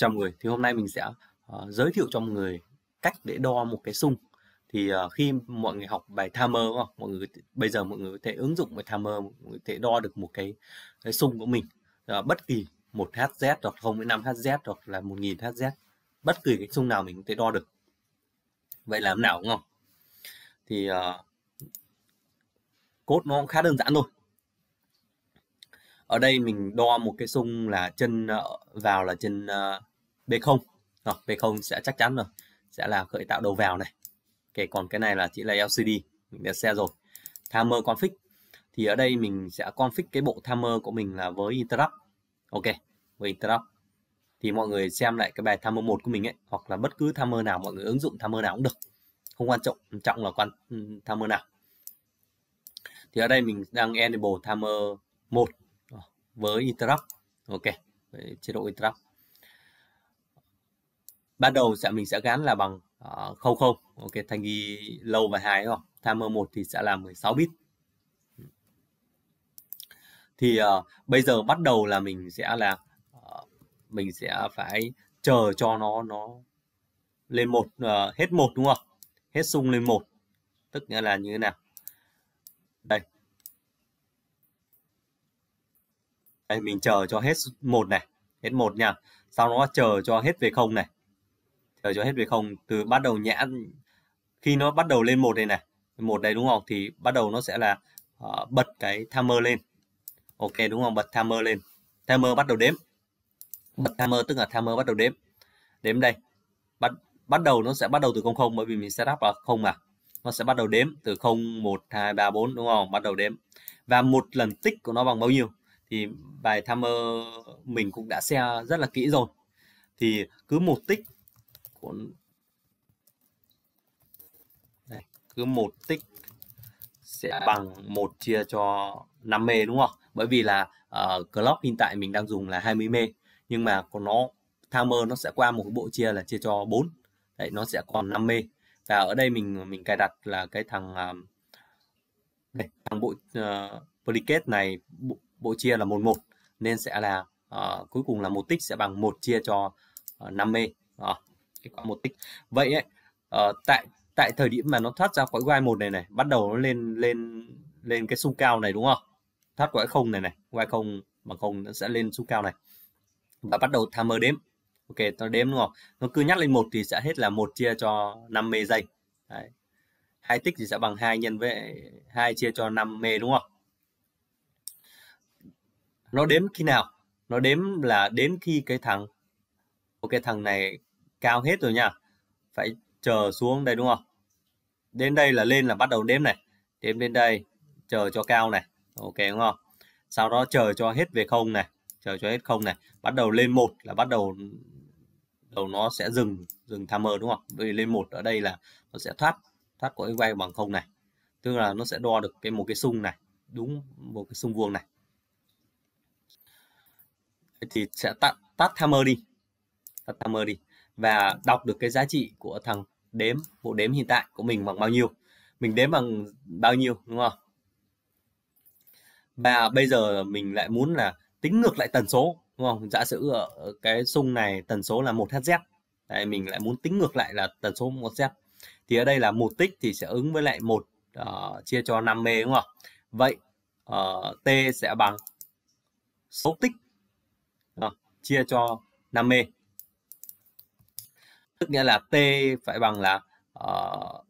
chào người thì hôm nay mình sẽ uh, giới thiệu cho mọi người cách để đo một cái sung thì uh, khi mọi người học bài timer không? mọi người bây giờ mọi người có thể ứng dụng bài timer mọi người có thể đo được một cái, cái sung của mình uh, bất kỳ một hz hoặc không với năm hz hoặc là 1000 hz bất kỳ cái sung nào mình có thể đo được vậy làm nào đúng không thì uh, cốt nó khá đơn giản thôi ở đây mình đo một cái sung là chân vào là chân B0 rồi, B0 sẽ chắc chắn rồi sẽ là khởi tạo đầu vào này okay, còn cái này là chỉ là LCD mình đã xe rồi timer config thì ở đây mình sẽ config cái bộ timer của mình là với interrupt ok với interrupt thì mọi người xem lại cái bài timer 1 của mình ấy hoặc là bất cứ timer nào mọi người ứng dụng timer nào cũng được không quan trọng quan trọng là quan ừ, timer nào thì ở đây mình đang enable timer 1 ờ, với interrupt ok chế độ interrupt ban đầu sẽ mình sẽ gắn là bằng uh, ờ, không, ok thanh ghi lâu và hài đúng không timer một thì sẽ là 16 bit thì uh, bây giờ bắt đầu là mình sẽ là uh, mình sẽ phải chờ cho nó nó lên một uh, hết một đúng không hết sung lên một tức nghĩa là như thế nào đây đây mình chờ cho hết một này hết một nha sau đó chờ cho hết về không này chờ cho hết về không từ bắt đầu nhã khi nó bắt đầu lên một đây này một đây đúng không thì bắt đầu nó sẽ là uh, bật cái timer lên ok đúng không bật timer lên timer bắt đầu đếm bật timer tức là timer bắt đầu đếm đếm đây bắt bắt đầu nó sẽ bắt đầu từ không không bởi vì mình setup ở không mà nó sẽ bắt đầu đếm từ 0 1 2 3 4 đúng không bắt đầu đếm và một lần tích của nó bằng bao nhiêu thì bài timer mình cũng đã share rất là kỹ rồi thì cứ một tích cuốn này, cứ một tích sẽ bằng một chia cho 5 mê đúng không? Bởi vì là uh, clock hiện tại mình đang dùng là 20 mê nhưng mà còn nó timer nó sẽ qua một cái bộ chia là chia cho 4. Đấy nó sẽ còn 5 mê. Và ở đây mình mình cài đặt là cái thằng uh, ờ, đây, thằng bộ uh, predicate này bộ, bộ chia là 11 nên sẽ là uh, cuối cùng là một tích sẽ bằng một chia cho uh, 5 mê. Uh, cái con một tích vậy ấy uh, tại tại thời điểm mà nó thoát ra khỏi y một này này bắt đầu nó lên lên lên cái xung cao này đúng không thoát khỏi không này này y không bằng không nó sẽ lên xung cao này và bắt đầu timer đếm ok nó đếm đúng không nó cứ nhắc lên một thì sẽ hết là một chia cho 50 giây Đấy. hai tích thì sẽ bằng hai nhân với hai chia cho 50 đúng không nó đếm khi nào nó đếm là đến khi cái thằng ok thằng này cao hết rồi nha phải chờ xuống đây đúng không đến đây là lên là bắt đầu đếm này đếm đến đây chờ cho cao này ok đúng không sau đó chờ cho hết về không này chờ cho hết không này bắt đầu lên một là bắt đầu đầu nó sẽ dừng dừng tham mơ đúng không vì lên một ở đây là nó sẽ thoát thoát của cái quay bằng không này tức là nó sẽ đo được cái một cái xung này đúng một cái xung vuông này thì sẽ tắt tắt timer đi tắt timer đi và đọc được cái giá trị của thằng đếm bộ đếm hiện tại của mình bằng bao nhiêu mình đếm bằng bao nhiêu đúng không và bây giờ mình lại muốn là tính ngược lại tần số đúng không giả sử ở cái sung này tần số là 1 hz Đấy, mình lại muốn tính ngược lại là tần số 1 hz thì ở đây là một tích thì sẽ ứng với lại một uh, chia cho 5 mê đúng không vậy uh, t sẽ bằng số tích uh, chia cho 5 mê tức nghĩa là t phải bằng là uh,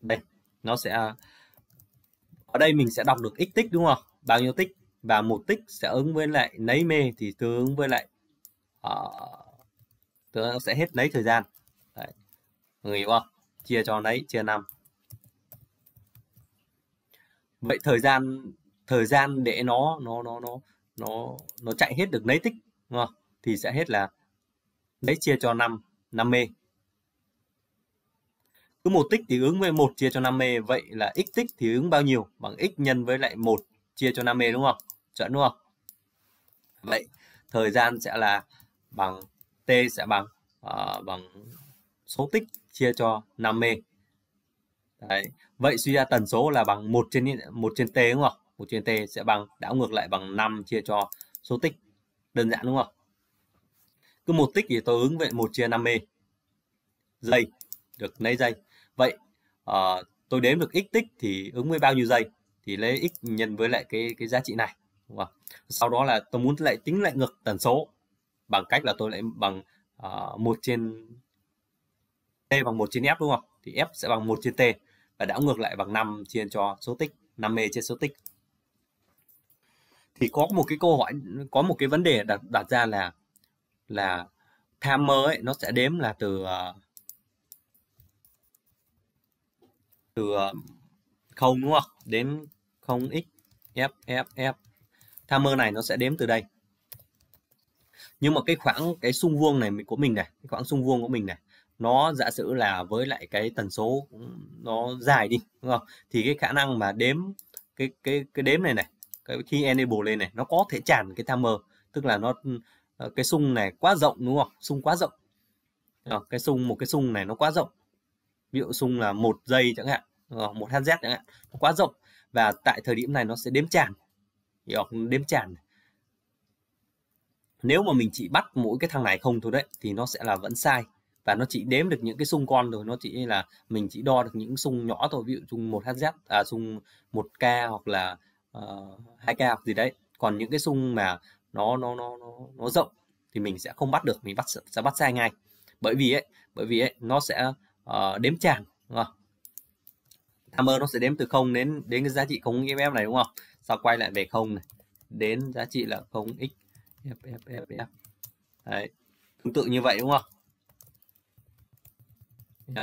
đây nó sẽ ở đây mình sẽ đọc được x tích đúng không bao nhiêu tích và một tích sẽ ứng với lại nấy mê thì tương ứng với lại uh, tương ứng sẽ hết lấy thời gian Đấy. người hiểu không chia cho nấy chia năm vậy thời gian thời gian để nó nó nó nó nó nó chạy hết được lấy tích đúng không? thì sẽ hết là lấy chia cho 5, 50. Cứ một tích thì ứng với 1 chia cho 50, vậy là x tích thì ứng bao nhiêu? Bằng x nhân với lại 1 chia cho 50 đúng không? Chuẩn đúng không? Vậy thời gian sẽ là bằng t sẽ bằng uh, bằng số tích chia cho 50. Đấy. Vậy suy ra tần số là bằng 1 trên 1 trên t đúng không? 1 trên t sẽ bằng đảo ngược lại bằng 5 chia cho số tích. Đơn giản đúng không? cứ một tích thì tôi ứng vậy một chia 50 giây được lấy giây vậy uh, tôi đếm được x tích thì ứng với bao nhiêu giây thì lấy x nhân với lại cái cái giá trị này đúng không? sau đó là tôi muốn lại tính lại ngược tần số bằng cách là tôi lại bằng uh, ờ, 1 trên t bằng 1 trên f đúng không thì f sẽ bằng 1 trên t và đảo ngược lại bằng 5 chia cho số tích 50 trên số tích thì có một cái câu hỏi có một cái vấn đề đặt đặt ra là là timer ấy, nó sẽ đếm là từ ờ, từ ờ, không đúng không đến không x f f f timer này nó sẽ đếm từ đây nhưng mà cái khoảng cái xung vuông này của mình này cái khoảng xung vuông của mình này nó giả sử là với lại cái tần số nó dài đi đúng không thì cái khả năng mà đếm cái cái cái đếm này này cái khi enable lên này nó có thể tràn cái timer tức là nó Ờ, cái sung này quá rộng đúng không sung quá rộng ờ, cái sung một cái sung này nó quá rộng ví dụ sung là một giây chẳng hạn một hz chẳng hạn nó quá rộng và tại thời điểm này nó sẽ đếm tràn hiểu không? đếm tràn nếu mà mình chỉ bắt mỗi cái thằng này không thôi đấy thì nó sẽ là vẫn sai và nó chỉ đếm được những cái sung con rồi nó chỉ là mình chỉ đo được những sung nhỏ thôi ví dụ sung một hz à sung một k hoặc là uh, k hoặc gì đấy còn những cái sung mà nó nó nó nó nó rộng thì mình sẽ không bắt được mình bắt sẽ bắt sai ngay bởi vì ấy bởi vì ấy nó sẽ uh, đếm tràn đúng không hammer nó sẽ đếm từ 0 đến đến cái giá trị không IMF này đúng không sau quay lại về không này đến giá trị là 0 x f, f, Đấy. tương tự như vậy đúng không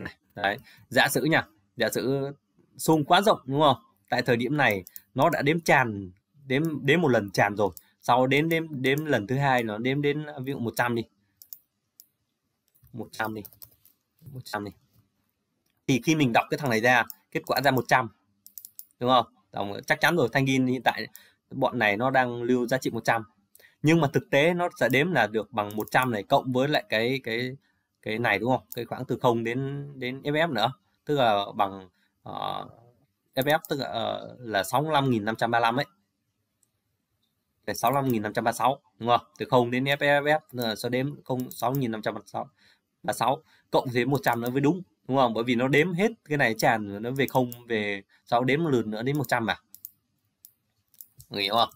này. Đấy. giả sử nhỉ giả sử xung quá rộng đúng không tại thời điểm này nó đã đếm tràn đếm đến một lần tràn rồi sau đến đêm đêm lần thứ hai nó đếm đến ví dụ 100 đi 100 đi 100 đi thì khi mình đọc cái thằng này ra kết quả ra 100 đúng không Tổng, chắc chắn rồi thanh hiện tại bọn này nó đang lưu giá trị 100 nhưng mà thực tế nó sẽ đếm là được bằng 100 này cộng với lại cái cái cái này đúng không cái khoảng từ 0 đến đến FF nữa tức là bằng uh, ờ, FF tức là, uh, là 65.535 ấy phải 65.536 đúng không? Từ 0 đến FFF cho đến 0 6.536 cộng thêm 100 nữa mới đúng đúng không? Bởi vì nó đếm hết cái này tràn nó về không về sau đếm một lượt nữa đến 100 à Người hiểu không?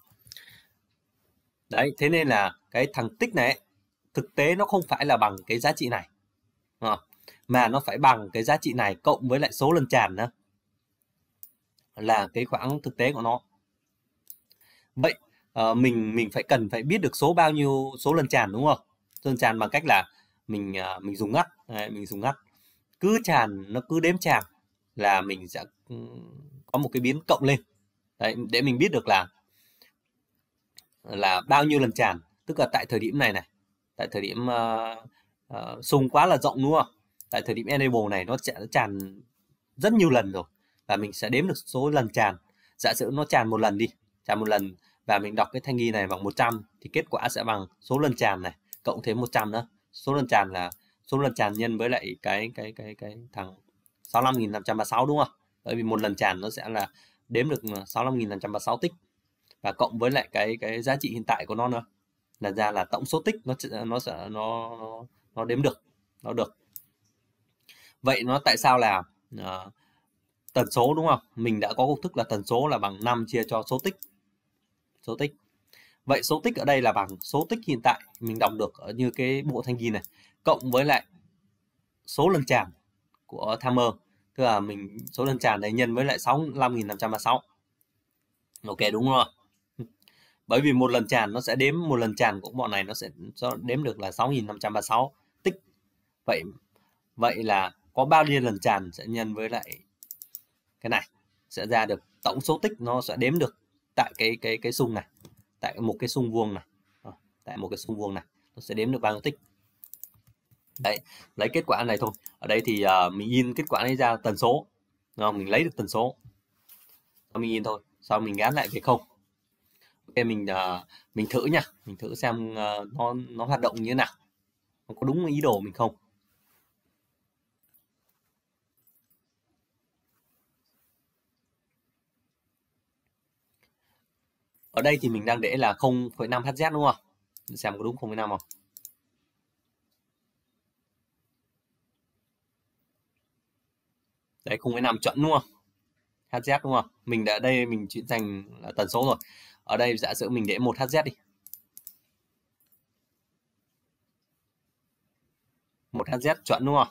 Đấy, thế nên là cái thằng tích này thực tế nó không phải là bằng cái giá trị này. Đúng không? Mà nó phải bằng cái giá trị này cộng với lại số lần tràn nữa là cái khoảng thực tế của nó. Vậy Ờ, mình mình phải cần phải biết được số bao nhiêu số lần tràn đúng không lần tràn bằng cách là mình ờ, mình dùng ngắt đấy, mình dùng ngắt cứ tràn nó cứ đếm tràn là mình sẽ ừ, có một cái biến cộng lên đấy, để mình biết được là là bao nhiêu lần tràn tức là tại thời điểm này này tại thời điểm uh, uh, quá là rộng đúng không tại thời điểm enable này nó sẽ tràn rất nhiều lần rồi và mình sẽ đếm được số lần tràn giả sử nó tràn một lần đi tràn một lần và mình đọc cái thanh nghi này bằng 100 thì kết quả sẽ bằng số lần tràn này cộng thêm 100 nữa số lần tràn là số lần tràn nhân với lại cái cái cái cái thằng 65.536 đúng không bởi vì một lần tràn nó sẽ là đếm được 65.536 tích và cộng với lại cái cái giá trị hiện tại của nó nữa là ra là tổng số tích nó nó sẽ nó nó, nó đếm được nó được vậy nó tại sao là uh, tần số đúng không mình đã có công thức là tần số là bằng 5 chia cho số tích số tích vậy số tích ở đây là bằng số tích hiện tại mình đọc được ở như cái bộ thanh ghi này cộng với lại số lần tràn của timer tức là mình số lần tràn này nhân với lại 65.536 ok đúng rồi bởi vì một lần tràn nó sẽ đếm một lần tràn của bọn này nó sẽ đếm được là 6.536 tích vậy vậy là có bao nhiêu lần tràn sẽ nhân với lại cái này sẽ ra được tổng số tích nó sẽ đếm được tại cái cái cái xung này tại một cái xung vuông này ờ, tại một cái xung vuông này nó sẽ đếm được bao nhiêu tích đấy lấy kết quả này thôi ở đây thì uh, mình in kết quả này ra tần số đúng không mình lấy được tần số sau mình in thôi sau mình gán lại về không ok mình uh, mình thử nha mình thử xem uh, nó nó hoạt động như thế nào nó có đúng ý đồ mình không ở đây thì mình đang để là 0,5 Hz đúng không xem có đúng 0,5 không đấy 0,5 chuẩn đúng không Hz đúng không mình đã đây mình chuyển thành tần số rồi ở đây giả sử mình để 1 Hz đi 1 Hz chuẩn đúng không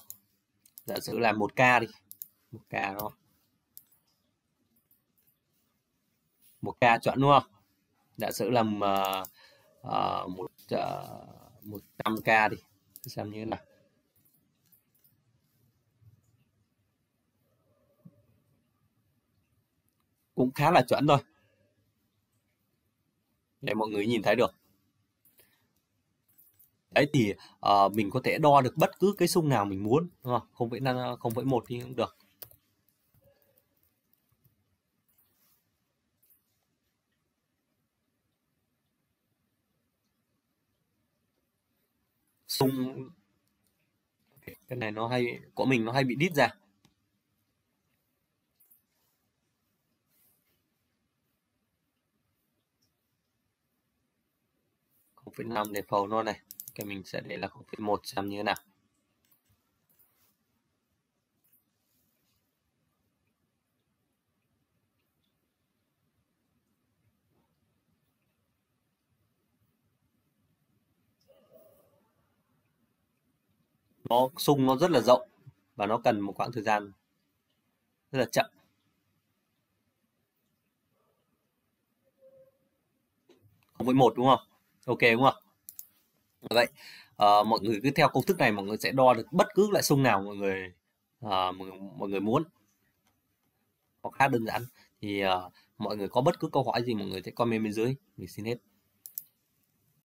giả sử là 1K đi 1K đúng không 1K chuẩn đúng không giả sử làm uh, một uh, 100 k đi xem như thế nào cũng khá là chuẩn thôi để mọi người nhìn thấy được đấy thì uh, mình có thể đo được bất cứ cái sung nào mình muốn không phải phải không phải một thì cũng được xung cái này nó hay của mình nó hay bị đít ra phẩy năm để phầu nó này cái mình sẽ để là 0,1 xem như thế nào nó sung nó rất là rộng và nó cần một khoảng thời gian rất là chậm với một đúng không ok đúng không dạ vậy à, mọi người cứ theo công thức này mọi người sẽ đo được bất cứ loại sung nào mọi người à, mọi, người muốn hoặc khá đơn giản thì à, mọi người có bất cứ câu hỏi gì mọi người sẽ comment bên dưới mình xin hết